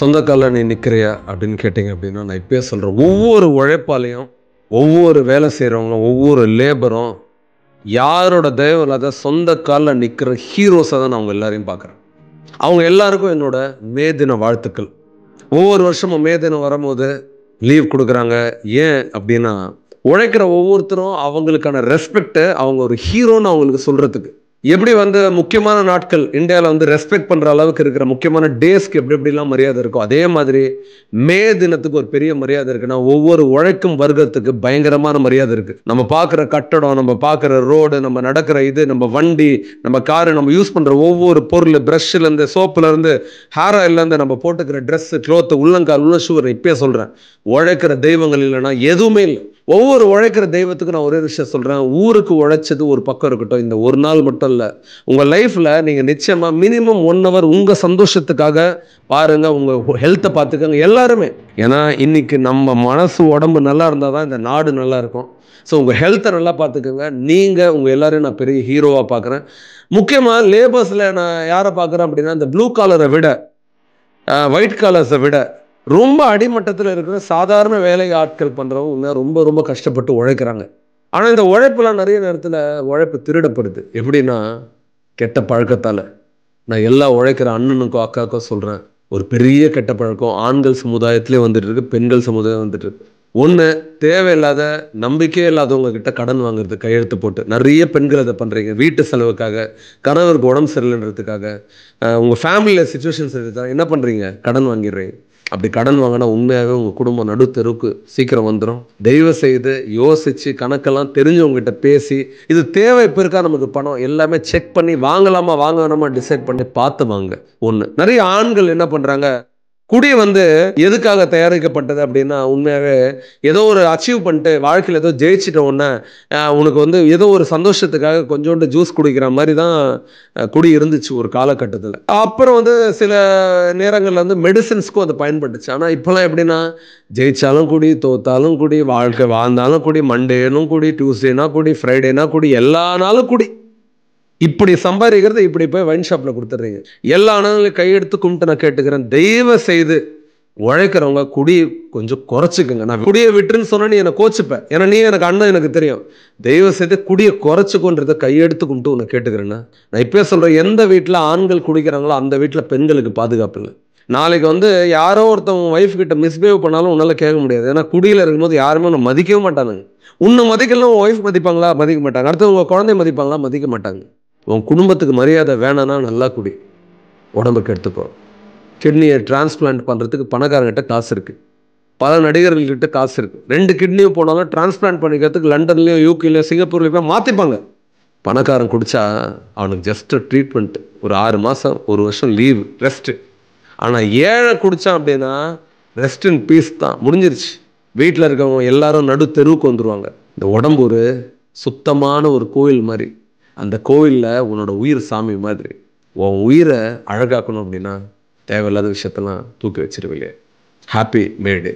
சொந்த நீ நிற்கிறியா அப்படின்னு கேட்டிங்க அப்படின்னா நான் இப்பயே சொல்கிறேன் ஒவ்வொரு உழைப்பாலையும் ஒவ்வொரு வேலை செய்கிறவங்க ஒவ்வொரு லேபரும் யாரோட தயவு இல்லாத சொந்த காலில் நிற்கிற ஹீரோஸாக தான் நான் அவங்க எல்லாரையும் பார்க்குறேன் அவங்க எல்லாருக்கும் என்னோட மே தின வாழ்த்துக்கள் ஒவ்வொரு வருஷமும் மே தினம் வரும்போது லீவ் கொடுக்குறாங்க ஏன் அப்படின்னா உழைக்கிற ஒவ்வொருத்தரும் அவங்களுக்கான ரெஸ்பெக்டை அவங்க ஒரு ஹீரோன்னு அவங்களுக்கு சொல்கிறதுக்கு எப்படி வந்து முக்கியமான நாட்கள் இந்தியாவில் வந்து ரெஸ்பெக்ட் பண்ணுற அளவுக்கு இருக்கிற முக்கியமான டேஸ்க்கு எப்படி எப்படிலாம் மரியாதை இருக்கும் அதே மாதிரி மே தினத்துக்கு ஒரு பெரிய மரியாதை இருக்குன்னா ஒவ்வொரு உழைக்கும் வர்க்கத்துக்கு பயங்கரமான மரியாதை இருக்குது நம்ம பார்க்குற கட்டடம் நம்ம பார்க்குற ரோடு நம்ம நடக்கிற இது நம்ம வண்டி நம்ம காரு நம்ம யூஸ் பண்ணுற ஒவ்வொரு பொருள் ப்ரஷ்ஷுலேருந்து சோப்புலேருந்து ஹேர் ஆயிலேருந்து நம்ம போட்டுக்கிற ட்ரெஸ்ஸு க்ளோத்து உள்ளங்கால் உள்ள ஷூர் இப்பயே சொல்கிறேன் உழைக்கிற தெய்வங்கள் இல்லைன்னா எதுவுமே இல்லை ஒவ்வொரு உழைக்கிற தெய்வத்துக்கும் நான் ஒரே விஷயம் சொல்கிறேன் ஊருக்கு உழைச்சது ஒரு பக்கம் இருக்கட்டும் இந்த ஒரு நாள் மட்டும் இல்லை உங்கள் லைஃப்பில் நீங்கள் நிச்சயமாக மினிமம் ஒன் ஹவர் உங்கள் சந்தோஷத்துக்காக பாருங்கள் உங்கள் ஹெல்த்தை பார்த்துக்கோங்க எல்லாருமே ஏன்னா இன்றைக்கி நம்ம மனசு உடம்பு நல்லா இருந்தால் தான் இந்த நாடு நல்லா இருக்கும் ஸோ உங்கள் ஹெல்த்தை நல்லா பார்த்துக்கோங்க நீங்கள் உங்கள் எல்லோரையும் நான் பெரிய ஹீரோவாக பார்க்குறேன் முக்கியமாக லேபர்ஸில் நான் யாரை பார்க்குறேன் அப்படின்னா இந்த ப்ளூ காலரை விட ஒயிட் காலர்ஸை விட ரொம்ப அடிமட்டத்தில் இருக்கிற சாதாரண வேலை ஆட்கள் பண்ணுறவங்க ரொம்ப ரொம்ப கஷ்டப்பட்டு உழைக்கிறாங்க ஆனால் இந்த உழைப்புலாம் நிறைய நேரத்தில் உழைப்பு திருடப்படுது எப்படின்னா கெட்ட பழக்கத்தால் நான் எல்லா உழைக்கிற அண்ணனுக்கோ அக்காக்கோ சொல்கிறேன் ஒரு பெரிய கெட்ட பழக்கம் ஆண்கள் சமுதாயத்திலே வந்துட்டு இருக்கு பெண்கள் சமுதாயம் வந்துட்டு இருக்கு ஒன்று தேவையில்லாத நம்பிக்கையே இல்லாதவங்க கிட்ட கடன் வாங்குறது கையெழுத்து போட்டு நிறைய பெண்கள் அதை பண்ணுறீங்க வீட்டு செலவுக்காக கணவருக்கு உடம்பு சரியில்லைன்றதுக்காக உங்கள் ஃபேமிலியில் சுச்சுவேஷன்ஸ் சரி என்ன பண்ணுறீங்க கடன் வாங்கிடுறீங்க அப்படி கடன் வாங்கினா உண்மையாகவே உங்கள் குடும்பம் நடுத்தெருவுக்கு சீக்கிரம் வந்துடும் தயவு செய்து யோசித்து கணக்கெல்லாம் தெரிஞ்சவங்ககிட்ட பேசி இது தேவை இப்போ இருக்கா நமக்கு பணம் எல்லாமே செக் பண்ணி வாங்கலாமா வாங்க வேணாமா டிசைட் பண்ணி பார்த்து வாங்க ஒன்று நிறைய ஆண்கள் என்ன பண்ணுறாங்க குடி வந்து எதுக்காக தயாரிக்கப்பட்டது அப்படின்னா உண்மையாகவே ஏதோ ஒரு அச்சீவ் பண்ணிட்டு வாழ்க்கையில் ஏதோ ஜெயிச்சிட்டோன்னே உனக்கு வந்து ஏதோ ஒரு சந்தோஷத்துக்காக கொஞ்சோண்டு ஜூஸ் குடிக்கிற மாதிரி தான் குடி இருந்துச்சு ஒரு காலகட்டத்தில் அப்புறம் வந்து சில நேரங்களில் வந்து மெடிசன்ஸ்க்கும் அதை பயன்பட்டுச்சு ஆனால் இப்போலாம் எப்படின்னா ஜெயித்தாலும் குடி தோத்தாலும் குடி வாழ்க்கை வாழ்ந்தாலும் குடி மண்டேனும் கூடி டியூஸ்டேனா கூடி ஃப்ரைடேனா குடி எல்லா நாளும் குடி இப்படி சம்பாதிக்கிறத இப்படி போய் வைன் ஷாப்பில் கொடுத்துட்றீங்க எல்லா அண்ணங்களும் கையெடுத்து கும்பிட்டு நான் கேட்டுக்கிறேன் தயவு செய்து உழைக்கிறவங்க குடியை கொஞ்சம் குறைச்சிக்கோங்க நான் குடியை விட்டுருன்னு சொன்னால் நீ என்னை கோச்சிப்பேன் ஏன்னா நீ எனக்கு அண்ணன் எனக்கு தெரியும் தெய்வ செய்து குடியை குறைச்சிக்கோன்றத கையெடுத்து கும்பிட்டு உன்னை கேட்டுக்கிறேன்னா நான் இப்போ சொல்கிறேன் எந்த வீட்டில் ஆண்கள் குடிக்கிறாங்களோ அந்த வீட்டில் பெண்களுக்கு பாதுகாப்பு இல்லை நாளைக்கு வந்து யாரோ ஒருத்தவங்க ஒய்ஃப் கிட்ட மிஸ்பிஹேவ் பண்ணாலும் உன்னால் கேட்க முடியாது ஏன்னா குடியில் இருக்கும்போது யாருமே உன்னை மதிக்கவே மாட்டானுங்க உன்னை மதிக்கலாம் உன் ஒய்ஃப் மதிப்பாங்களா மதிக்க மாட்டாங்க அடுத்தவங்க குழந்தைய மதிப்பாங்களா மதிக்க மாட்டாங்க உன் குடும்பத்துக்கு மரியாதை வேணான்னா நல்லா குடி உடம்புக்கு எடுத்துக்கோ கிட்னியை டிரான்ஸ்பிளான்ட் பண்ணுறதுக்கு பணக்காரங்கிட்ட காசு இருக்குது பல நடிகர்கள்கிட்ட காசு இருக்குது ரெண்டு கிட்னியும் போனாலும் டிரான்ஸ்பிளான்ட் பண்ணிக்கிறதுக்கு லண்டன்லேயும் யூகேலையும் சிங்கப்பூர்லேயும் போய் மாற்றிப்பாங்க பணக்காரன் குடித்தா அவனுக்கு ஜஸ்ட்டு ட்ரீட்மெண்ட்டு ஒரு ஆறு மாதம் ஒரு வருஷம் லீவு ரெஸ்ட்டு ஆனால் ஏழை குடித்தான் அப்படின்னா ரெஸ்ட் இன் பீஸ் தான் முடிஞ்சிருச்சு வீட்டில் இருக்கவங்க எல்லாரும் நடு தெருவுக்கு வந்துடுவாங்க இந்த உடம்பு ஒரு சுத்தமான ஒரு கோயில் மாதிரி அந்த கோவிலில் உன்னோட உயிர் சாமி மாதிரி உன் உயிரை அழகாக்கணும் அப்படின்னா தேவையில்லாத விஷயத்தெல்லாம் தூக்கி வச்சிருவில்லையே ஹாப்பி மேடே